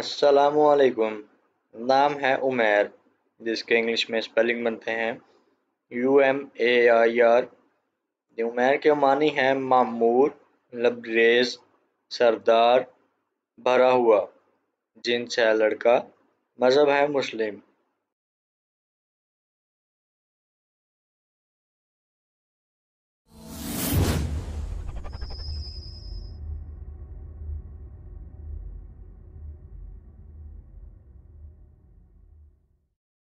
असलकुम नाम है उमेर जिसके इंग्लिश में स्पेलिंग बनते हैं U M A I R Umair के मानी हैं मामूर लबरेज सरदार भरा हुआ जिन्स है लड़का मज़हब है मुस्लिम